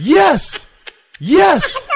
yes! Yes!